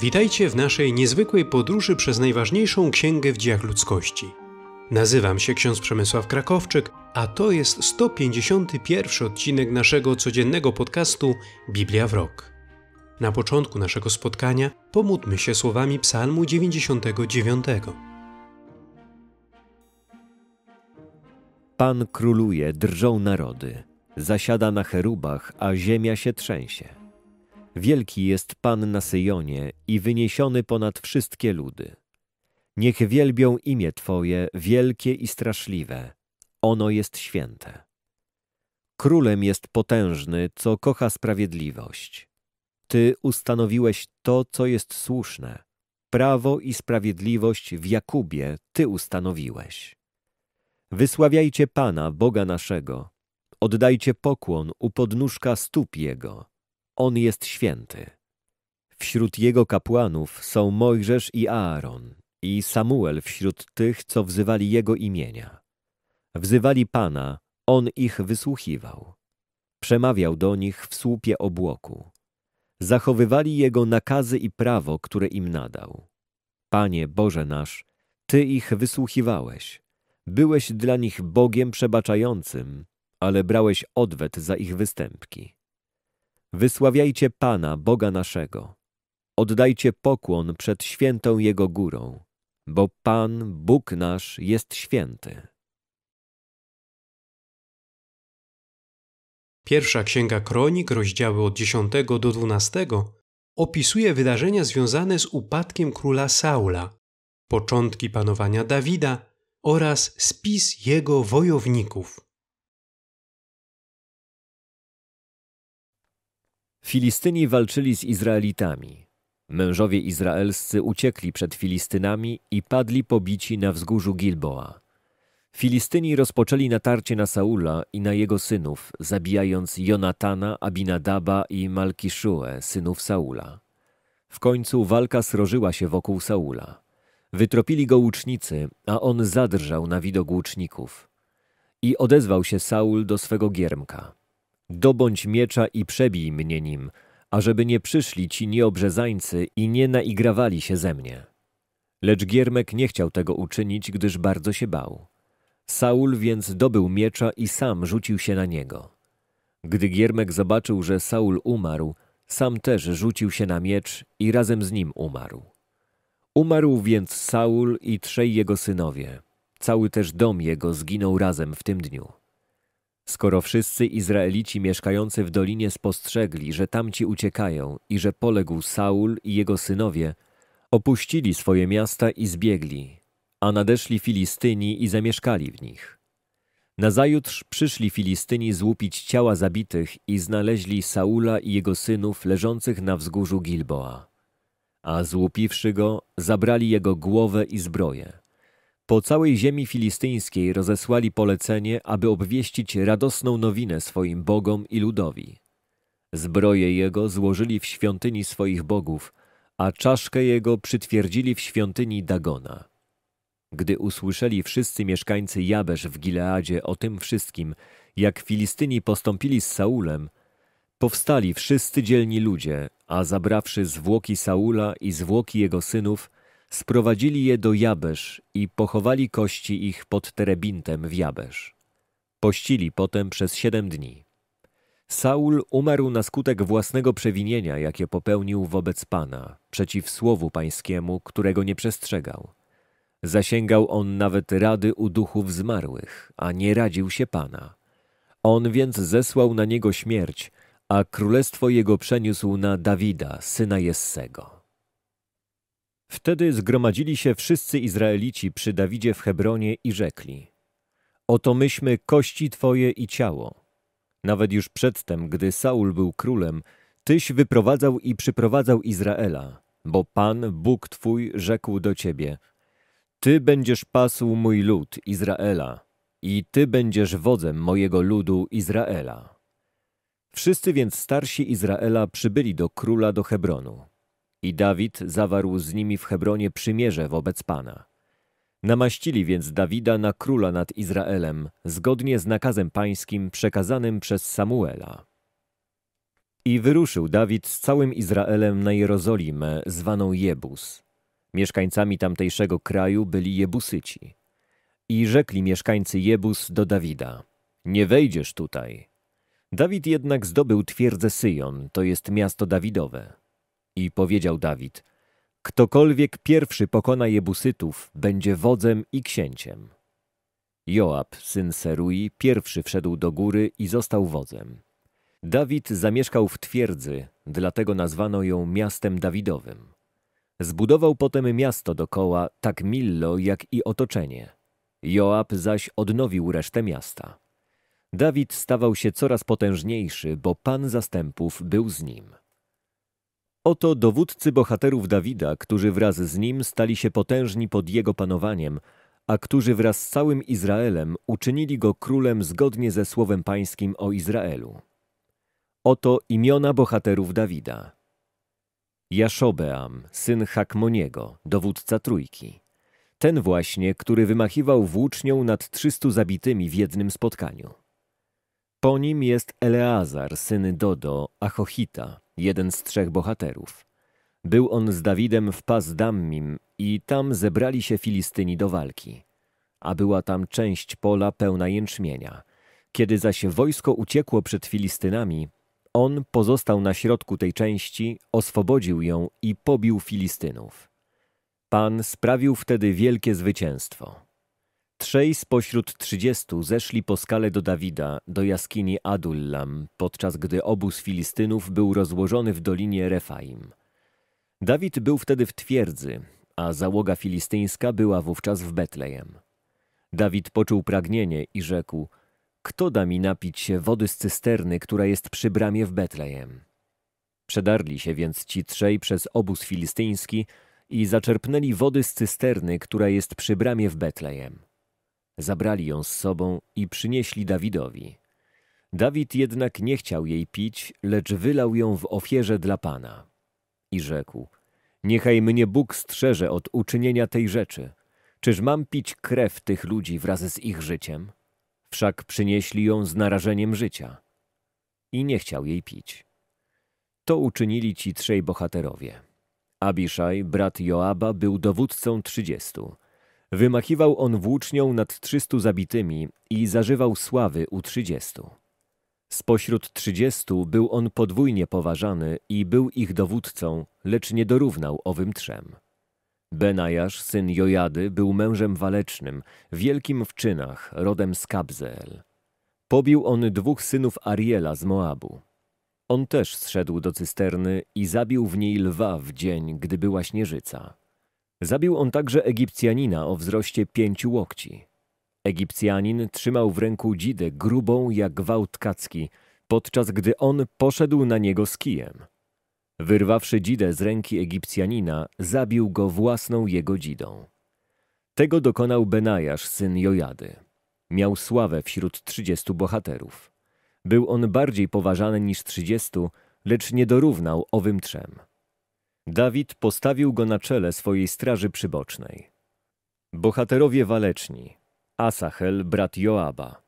Witajcie w naszej niezwykłej podróży przez najważniejszą księgę w dziejach ludzkości. Nazywam się ksiądz Przemysław Krakowczyk, a to jest 151 odcinek naszego codziennego podcastu Biblia w rok. Na początku naszego spotkania pomódmy się słowami Psalmu 99. Pan króluje, drżą narody, zasiada na cherubach, a ziemia się trzęsie. Wielki jest Pan na Syjonie i wyniesiony ponad wszystkie ludy. Niech wielbią imię Twoje, wielkie i straszliwe. Ono jest święte. Królem jest potężny, co kocha sprawiedliwość. Ty ustanowiłeś to, co jest słuszne. Prawo i sprawiedliwość w Jakubie Ty ustanowiłeś. Wysławiajcie Pana, Boga naszego. Oddajcie pokłon u podnóżka stóp Jego on jest święty. Wśród jego kapłanów są Mojżesz i Aaron i Samuel wśród tych, co wzywali jego imienia. Wzywali Pana, on ich wysłuchiwał. Przemawiał do nich w słupie obłoku. Zachowywali jego nakazy i prawo, które im nadał. Panie Boże nasz, Ty ich wysłuchiwałeś. Byłeś dla nich Bogiem przebaczającym, ale brałeś odwet za ich występki. Wysławiajcie Pana, Boga naszego. Oddajcie pokłon przed świętą Jego górą, bo Pan, Bóg nasz, jest święty. Pierwsza Księga Kronik, rozdziały od 10 do 12, opisuje wydarzenia związane z upadkiem króla Saula, początki panowania Dawida oraz spis jego wojowników. Filistyni walczyli z Izraelitami. Mężowie izraelscy uciekli przed Filistynami i padli pobici na wzgórzu Gilboa. Filistyni rozpoczęli natarcie na Saula i na jego synów, zabijając Jonatana, Abinadaba i Malkiszue, synów Saula. W końcu walka srożyła się wokół Saula. Wytropili go łucznicy, a on zadrżał na widok łuczników. I odezwał się Saul do swego giermka. Dobądź miecza i przebij mnie nim, ażeby nie przyszli ci nieobrzezańcy i nie naigrawali się ze mnie. Lecz Giermek nie chciał tego uczynić, gdyż bardzo się bał. Saul więc dobył miecza i sam rzucił się na niego. Gdy Giermek zobaczył, że Saul umarł, sam też rzucił się na miecz i razem z nim umarł. Umarł więc Saul i trzej jego synowie. Cały też dom jego zginął razem w tym dniu. Skoro wszyscy Izraelici mieszkający w dolinie spostrzegli, że tamci uciekają i że poległ Saul i jego synowie, opuścili swoje miasta i zbiegli, a nadeszli Filistyni i zamieszkali w nich. Nazajutrz przyszli Filistyni złupić ciała zabitych i znaleźli Saula i jego synów leżących na wzgórzu Gilboa. A złupiwszy go, zabrali jego głowę i zbroję. Po całej ziemi filistyńskiej rozesłali polecenie, aby obwieścić radosną nowinę swoim bogom i ludowi. Zbroje jego złożyli w świątyni swoich bogów, a czaszkę jego przytwierdzili w świątyni Dagona. Gdy usłyszeli wszyscy mieszkańcy Jabesz w Gileadzie o tym wszystkim, jak Filistyni postąpili z Saulem, powstali wszyscy dzielni ludzie, a zabrawszy zwłoki Saula i zwłoki jego synów, Sprowadzili je do Jabesz i pochowali kości ich pod Terebintem w Jabesz. Pościli potem przez siedem dni. Saul umarł na skutek własnego przewinienia, jakie popełnił wobec Pana, przeciw słowu pańskiemu, którego nie przestrzegał. Zasięgał on nawet rady u duchów zmarłych, a nie radził się Pana. On więc zesłał na niego śmierć, a królestwo jego przeniósł na Dawida, syna Jessego. Wtedy zgromadzili się wszyscy Izraelici przy Dawidzie w Hebronie i rzekli Oto myśmy kości Twoje i ciało. Nawet już przedtem, gdy Saul był królem, Tyś wyprowadzał i przyprowadzał Izraela, bo Pan, Bóg Twój, rzekł do Ciebie Ty będziesz pasł mój lud, Izraela, i Ty będziesz wodzem mojego ludu, Izraela. Wszyscy więc starsi Izraela przybyli do króla do Hebronu. I Dawid zawarł z nimi w Hebronie przymierze wobec Pana. Namaścili więc Dawida na króla nad Izraelem, zgodnie z nakazem pańskim przekazanym przez Samuela. I wyruszył Dawid z całym Izraelem na Jerozolimę, zwaną Jebus. Mieszkańcami tamtejszego kraju byli Jebusyci. I rzekli mieszkańcy Jebus do Dawida, nie wejdziesz tutaj. Dawid jednak zdobył twierdzę Syjon, to jest miasto Dawidowe. I powiedział Dawid, ktokolwiek pierwszy pokona Jebusytów, będzie wodzem i księciem. Joab, syn Serui, pierwszy wszedł do góry i został wodzem. Dawid zamieszkał w twierdzy, dlatego nazwano ją miastem Dawidowym. Zbudował potem miasto dokoła, tak Millo, jak i otoczenie. Joab zaś odnowił resztę miasta. Dawid stawał się coraz potężniejszy, bo Pan zastępów był z nim. Oto dowódcy bohaterów Dawida, którzy wraz z nim stali się potężni pod jego panowaniem, a którzy wraz z całym Izraelem uczynili go królem zgodnie ze słowem pańskim o Izraelu. Oto imiona bohaterów Dawida. Jaszobeam, syn Hakmoniego, dowódca trójki. Ten właśnie, który wymachiwał włócznią nad trzystu zabitymi w jednym spotkaniu. Po nim jest Eleazar, syn Dodo, Achochita, jeden z trzech bohaterów. Był on z Dawidem w Pazdammim i tam zebrali się Filistyni do walki. A była tam część pola pełna jęczmienia. Kiedy zaś wojsko uciekło przed Filistynami, on pozostał na środku tej części, oswobodził ją i pobił Filistynów. Pan sprawił wtedy wielkie zwycięstwo. Trzej spośród trzydziestu zeszli po skale do Dawida, do jaskini Adullam, podczas gdy obóz Filistynów był rozłożony w dolinie Refaim. Dawid był wtedy w twierdzy, a załoga filistyńska była wówczas w Betlejem. Dawid poczuł pragnienie i rzekł, kto da mi napić się wody z cysterny, która jest przy bramie w Betlejem? Przedarli się więc ci trzej przez obóz filistyński i zaczerpnęli wody z cysterny, która jest przy bramie w Betlejem. Zabrali ją z sobą i przynieśli Dawidowi. Dawid jednak nie chciał jej pić, lecz wylał ją w ofierze dla Pana. I rzekł, niechaj mnie Bóg strzeże od uczynienia tej rzeczy. Czyż mam pić krew tych ludzi wraz z ich życiem? Wszak przynieśli ją z narażeniem życia. I nie chciał jej pić. To uczynili ci trzej bohaterowie. Abiszaj, brat Joaba, był dowódcą trzydziestu. Wymachiwał on włócznią nad trzystu zabitymi i zażywał sławy u trzydziestu. Spośród trzydziestu był on podwójnie poważany i był ich dowódcą, lecz nie dorównał owym trzem. Benajasz, syn Jojady, był mężem walecznym, wielkim w czynach, rodem z Kabzeel. Pobił on dwóch synów Ariela z Moabu. On też zszedł do cysterny i zabił w niej lwa w dzień, gdy była śnieżyca. Zabił on także Egipcjanina o wzroście pięciu łokci. Egipcjanin trzymał w ręku dzidę grubą jak gwałt kacki, podczas gdy on poszedł na niego z kijem. Wyrwawszy dzidę z ręki Egipcjanina, zabił go własną jego dzidą. Tego dokonał Benajasz, syn Jojady. Miał sławę wśród trzydziestu bohaterów. Był on bardziej poważany niż trzydziestu, lecz nie dorównał owym trzem. Dawid postawił go na czele swojej straży przybocznej. Bohaterowie waleczni Asachel, brat Joaba,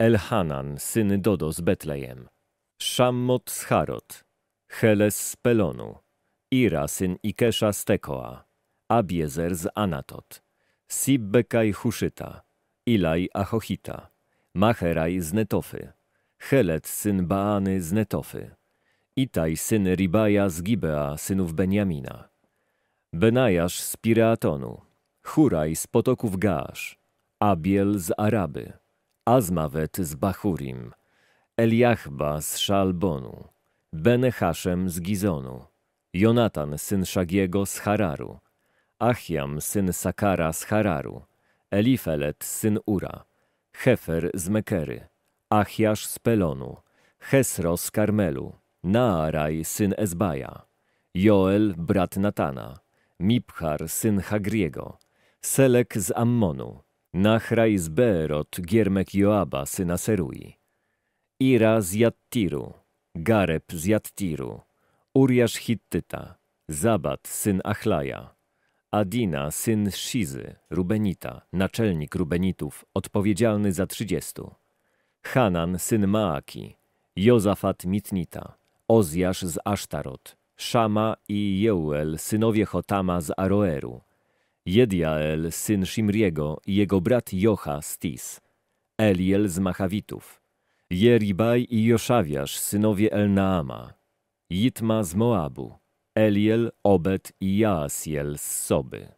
Elhanan, syn Dodo z Betlejem, Szammot z Harot, Heles z Pelonu, Ira, syn Ikesza z Tekoa, Abiezer z Anatot, Sibbekaj Huszyta, Ilaj Ahochita, Macheraj z Netofy, Helet, syn Baany z Netofy, Itaj, syn Ribaja z Gibea, synów Benjamina. Benajasz z Pireatonu, Huraj z potoków Gaasz. Abiel z Araby, Azmawet z Bachurim, Eliachba z Szalbonu, Benehaszem z Gizonu, Jonatan syn Szagiego z Hararu, Achiam syn Sakara z Hararu, Elifelet syn Ura, Hefer z Mekery, Achiasz z Pelonu, Hesro z Karmelu, Naaraj, syn Ezbaja, Joel, brat Natana, Mipchar, syn Hagriego, Selek z Ammonu, Nachraj z Beerot, giermek Joaba, syna Serui, Ira z Jattiru, Gareb z Jattiru, Uriasz Hittyta, Zabat, syn Achlaja, Adina, syn Shizy, Rubenita, naczelnik Rubenitów, odpowiedzialny za trzydziestu, Hanan, syn Maaki, Jozafat Mitnita, Ozjasz z Asztarot, Szama i Jeuel, synowie Hotama z Aroeru, Jediael, syn Shimriego i jego brat Jocha z Tis, Eliel z Machawitów, Jeribaj i Joszawiasz, synowie Elnaama, Jitma z Moabu, Eliel, Obed i Jaasiel z Soby.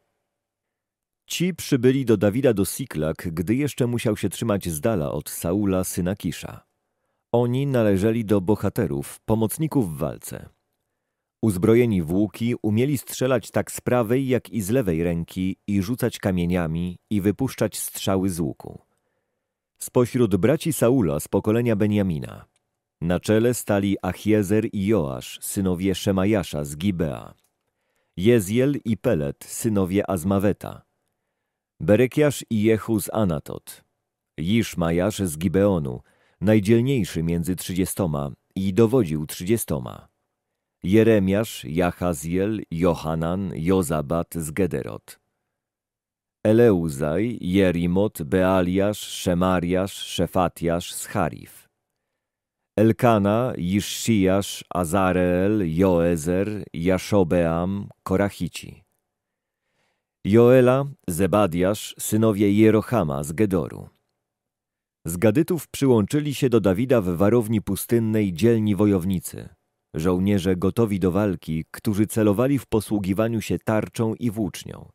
Ci przybyli do Dawida do Siklak, gdy jeszcze musiał się trzymać z dala od Saula syna Kisza. Oni należeli do bohaterów, pomocników w walce. Uzbrojeni w łuki umieli strzelać tak z prawej, jak i z lewej ręki i rzucać kamieniami i wypuszczać strzały z łuku. Spośród braci Saula z pokolenia Benjamina na czele stali Achiezer i Joasz, synowie Szemajasza z Gibea, Jeziel i Pelet, synowie Azmaweta, Berekiasz i Jehu z Anatot, Jiszmajasz z Gibeonu, najdzielniejszy między trzydziestoma i dowodził trzydziestoma. Jeremiasz, Jachaziel, Johanan, Jozabat z Gederot. Eleuzaj, Jerimot, Bealiasz, Szemariasz, Szefatiasz z Harif. Elkana, Jishszijasz, Azareel, Joezer, Jaszobeam, Korachici. Joela, Zebadiasz, synowie Jerochama z Gedoru. Z Gadytów przyłączyli się do Dawida w warowni pustynnej dzielni wojownicy. Żołnierze gotowi do walki, którzy celowali w posługiwaniu się tarczą i włócznią.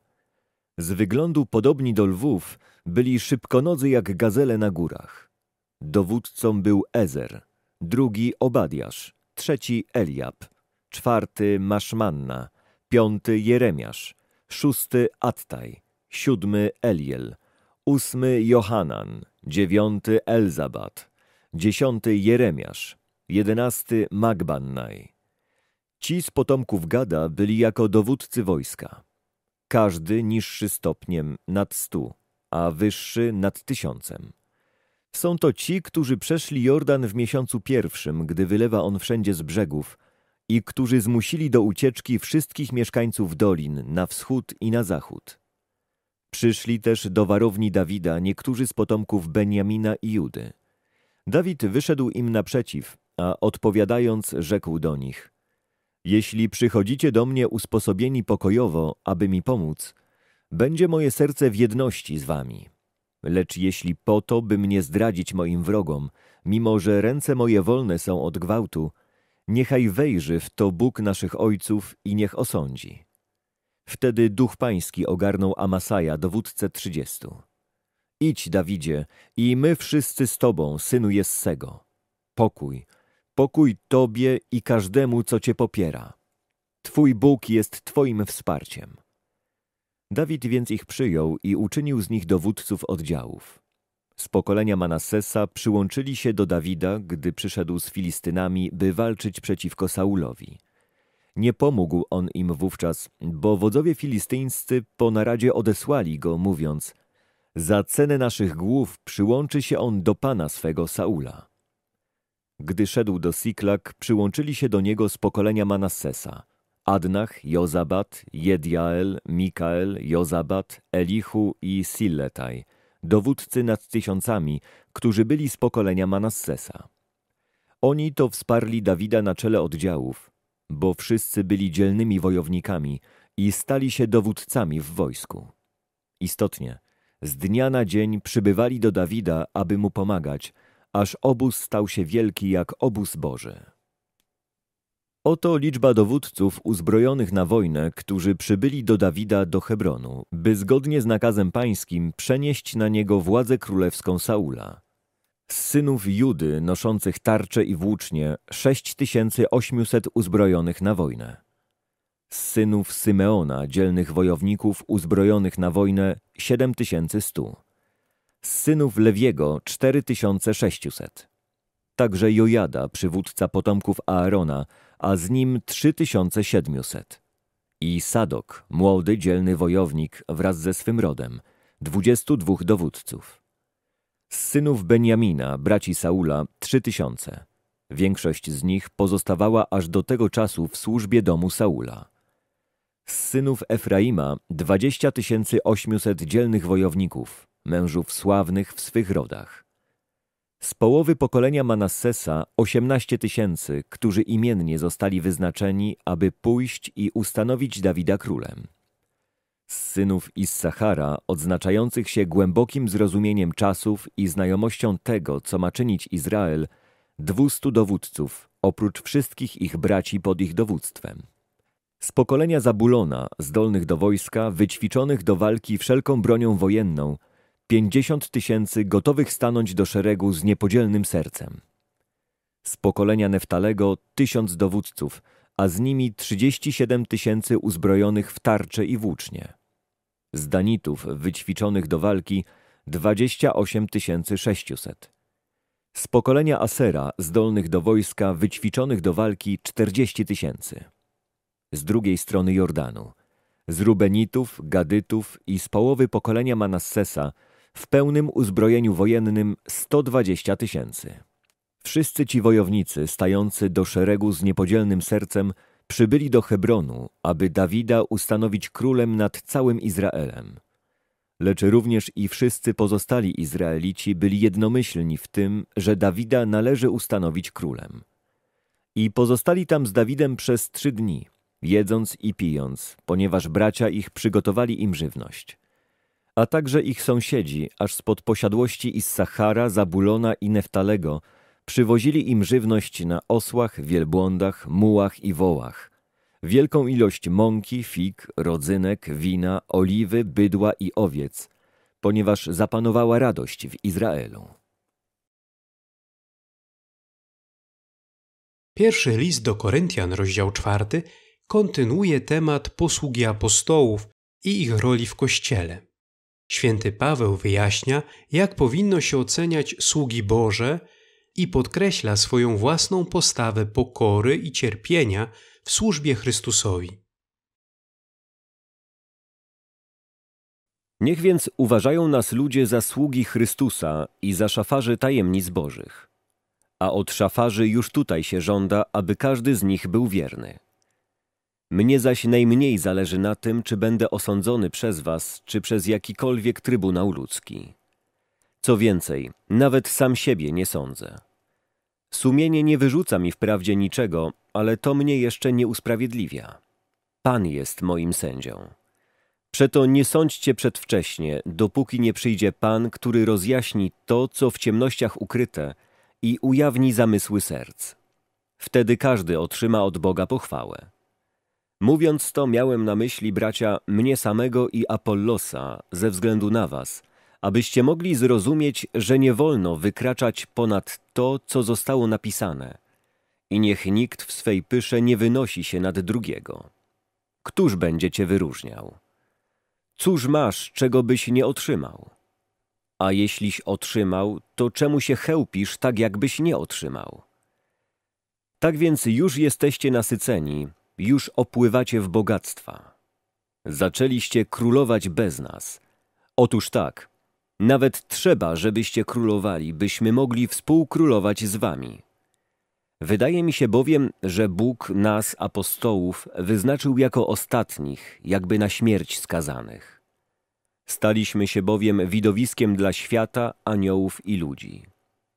Z wyglądu podobni do lwów byli szybkonodzy jak gazele na górach. Dowódcą był Ezer, drugi Obadiasz, trzeci Eliab, czwarty Maszmanna, piąty Jeremiasz, szósty Attaj, siódmy Eliel, ósmy Johanan, dziewiąty Elzabat, dziesiąty Jeremiasz, jedenasty Magbannaj. Ci z potomków Gada byli jako dowódcy wojska. Każdy niższy stopniem nad stu, a wyższy nad tysiącem. Są to ci, którzy przeszli Jordan w miesiącu pierwszym, gdy wylewa on wszędzie z brzegów, i którzy zmusili do ucieczki wszystkich mieszkańców dolin na wschód i na zachód. Przyszli też do warowni Dawida niektórzy z potomków Benjamina i Judy. Dawid wyszedł im naprzeciw, a odpowiadając rzekł do nich – jeśli przychodzicie do mnie usposobieni pokojowo, aby mi pomóc, będzie moje serce w jedności z wami. Lecz jeśli po to, by mnie zdradzić moim wrogom, mimo że ręce moje wolne są od gwałtu, niechaj wejrzy w to Bóg naszych ojców i niech osądzi. Wtedy duch pański ogarnął Amasaja, dowódcę trzydziestu. Idź, Dawidzie, i my wszyscy z tobą, synu Jessego. Pokój, pokój tobie i każdemu, co cię popiera. Twój Bóg jest twoim wsparciem. Dawid więc ich przyjął i uczynił z nich dowódców oddziałów. Z pokolenia Manassesa przyłączyli się do Dawida, gdy przyszedł z Filistynami, by walczyć przeciwko Saulowi. Nie pomógł on im wówczas, bo wodzowie filistyńscy po naradzie odesłali go, mówiąc Za cenę naszych głów przyłączy się on do pana swego Saula. Gdy szedł do Siklak, przyłączyli się do niego z pokolenia Manassesa. Adnach, Jozabat, Jediael, Mikael, Jozabat, Elihu i Silletaj, dowódcy nad tysiącami, którzy byli z pokolenia Manassesa. Oni to wsparli Dawida na czele oddziałów – bo wszyscy byli dzielnymi wojownikami i stali się dowódcami w wojsku. Istotnie, z dnia na dzień przybywali do Dawida, aby mu pomagać, aż obóz stał się wielki jak obóz Boży. Oto liczba dowódców uzbrojonych na wojnę, którzy przybyli do Dawida do Hebronu, by zgodnie z nakazem pańskim przenieść na niego władzę królewską Saula synów Judy noszących tarcze i włócznie 6800 uzbrojonych na wojnę. Z synów Symeona dzielnych wojowników uzbrojonych na wojnę 7100. Z synów Lewiego 4600. Także Jojada, przywódca potomków Aarona, a z nim 3700. I Sadok, młody dzielny wojownik wraz ze swym rodem, 22 dowódców. Z synów Benjamina, braci Saula, trzy tysiące. Większość z nich pozostawała aż do tego czasu w służbie domu Saula. Z synów Efraima dwadzieścia tysięcy osiemset dzielnych wojowników, mężów sławnych w swych rodach. Z połowy pokolenia Manassesa osiemnaście tysięcy, którzy imiennie zostali wyznaczeni, aby pójść i ustanowić Dawida królem z synów Issachara, odznaczających się głębokim zrozumieniem czasów i znajomością tego, co ma czynić Izrael, dwustu dowódców, oprócz wszystkich ich braci pod ich dowództwem. Z pokolenia Zabulona, zdolnych do wojska, wyćwiczonych do walki wszelką bronią wojenną, pięćdziesiąt tysięcy gotowych stanąć do szeregu z niepodzielnym sercem. Z pokolenia Neftalego tysiąc dowódców, a z nimi 37 tysięcy uzbrojonych w tarcze i włócznie z Danitów wyćwiczonych do walki 28 600. Z pokolenia Asera zdolnych do wojska wyćwiczonych do walki 40 tysięcy. Z drugiej strony Jordanu, z Rubenitów, Gadytów i z połowy pokolenia Manassesa w pełnym uzbrojeniu wojennym 120 tysięcy. Wszyscy ci wojownicy, stający do szeregu z niepodzielnym sercem, Przybyli do Hebronu, aby Dawida ustanowić królem nad całym Izraelem. Lecz również i wszyscy pozostali Izraelici byli jednomyślni w tym, że Dawida należy ustanowić królem. I pozostali tam z Dawidem przez trzy dni, jedząc i pijąc, ponieważ bracia ich przygotowali im żywność. A także ich sąsiedzi, aż spod posiadłości Issachara, Zabulona i Neftalego – Przywozili im żywność na osłach, wielbłądach, mułach i wołach. Wielką ilość mąki, fig, rodzynek, wina, oliwy, bydła i owiec, ponieważ zapanowała radość w Izraelu. Pierwszy list do Koryntian, rozdział czwarty, kontynuuje temat posługi apostołów i ich roli w Kościele. Święty Paweł wyjaśnia, jak powinno się oceniać sługi Boże – i podkreśla swoją własną postawę pokory i cierpienia w służbie Chrystusowi. Niech więc uważają nas ludzie za sługi Chrystusa i za szafarzy tajemnic Bożych. A od szafarzy już tutaj się żąda, aby każdy z nich był wierny. Mnie zaś najmniej zależy na tym, czy będę osądzony przez was, czy przez jakikolwiek trybunał ludzki. Co więcej, nawet sam siebie nie sądzę. Sumienie nie wyrzuca mi wprawdzie niczego, ale to mnie jeszcze nie usprawiedliwia. Pan jest moim sędzią. Przeto nie sądźcie przedwcześnie, dopóki nie przyjdzie Pan, który rozjaśni to, co w ciemnościach ukryte i ujawni zamysły serc. Wtedy każdy otrzyma od Boga pochwałę. Mówiąc to, miałem na myśli bracia mnie samego i Apollosa ze względu na was – abyście mogli zrozumieć, że nie wolno wykraczać ponad to, co zostało napisane. I niech nikt w swej pysze nie wynosi się nad drugiego. Któż będzie cię wyróżniał? Cóż masz, czego byś nie otrzymał? A jeśliś otrzymał, to czemu się chełpisz tak, jakbyś nie otrzymał? Tak więc już jesteście nasyceni, już opływacie w bogactwa. Zaczęliście królować bez nas. Otóż tak, nawet trzeba, żebyście królowali, byśmy mogli współkrólować z wami. Wydaje mi się bowiem, że Bóg nas, apostołów, wyznaczył jako ostatnich, jakby na śmierć skazanych. Staliśmy się bowiem widowiskiem dla świata, aniołów i ludzi.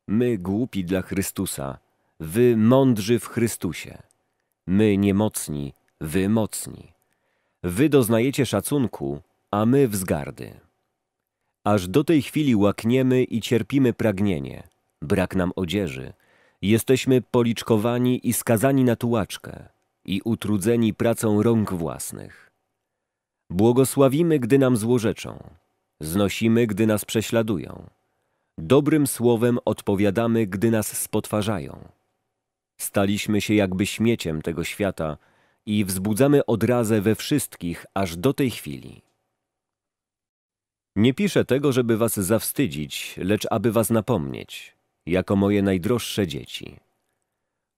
My głupi dla Chrystusa, wy mądrzy w Chrystusie. My niemocni, wy mocni. Wy doznajecie szacunku, a my wzgardy. Aż do tej chwili łakniemy i cierpimy pragnienie. Brak nam odzieży. Jesteśmy policzkowani i skazani na tułaczkę i utrudzeni pracą rąk własnych. Błogosławimy, gdy nam złorzeczą. Znosimy, gdy nas prześladują. Dobrym słowem odpowiadamy, gdy nas spotwarzają. Staliśmy się jakby śmieciem tego świata i wzbudzamy odrazę we wszystkich aż do tej chwili. Nie piszę tego, żeby was zawstydzić, lecz aby was napomnieć, jako moje najdroższe dzieci.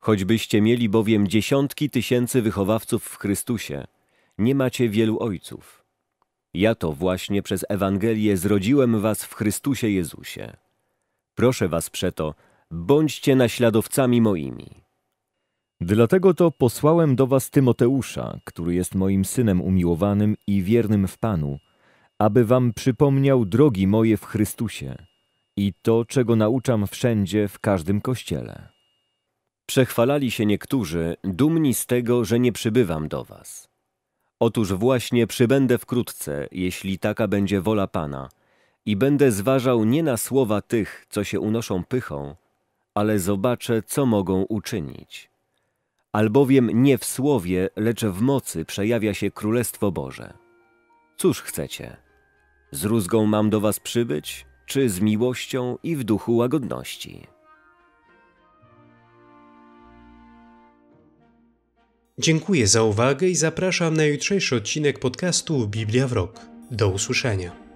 Choćbyście mieli bowiem dziesiątki tysięcy wychowawców w Chrystusie, nie macie wielu ojców. Ja to właśnie przez Ewangelię zrodziłem was w Chrystusie Jezusie. Proszę was przeto, bądźcie naśladowcami moimi. Dlatego to posłałem do was Tymoteusza, który jest moim synem umiłowanym i wiernym w Panu, aby wam przypomniał drogi moje w Chrystusie i to, czego nauczam wszędzie w każdym kościele. Przechwalali się niektórzy, dumni z tego, że nie przybywam do was. Otóż właśnie przybędę wkrótce, jeśli taka będzie wola Pana, i będę zważał nie na słowa tych, co się unoszą pychą, ale zobaczę, co mogą uczynić. Albowiem nie w słowie, lecz w mocy przejawia się Królestwo Boże. Cóż chcecie? Z rózgą mam do was przybyć, czy z miłością i w duchu łagodności? Dziękuję za uwagę i zapraszam na jutrzejszy odcinek podcastu Biblia w Rok. Do usłyszenia.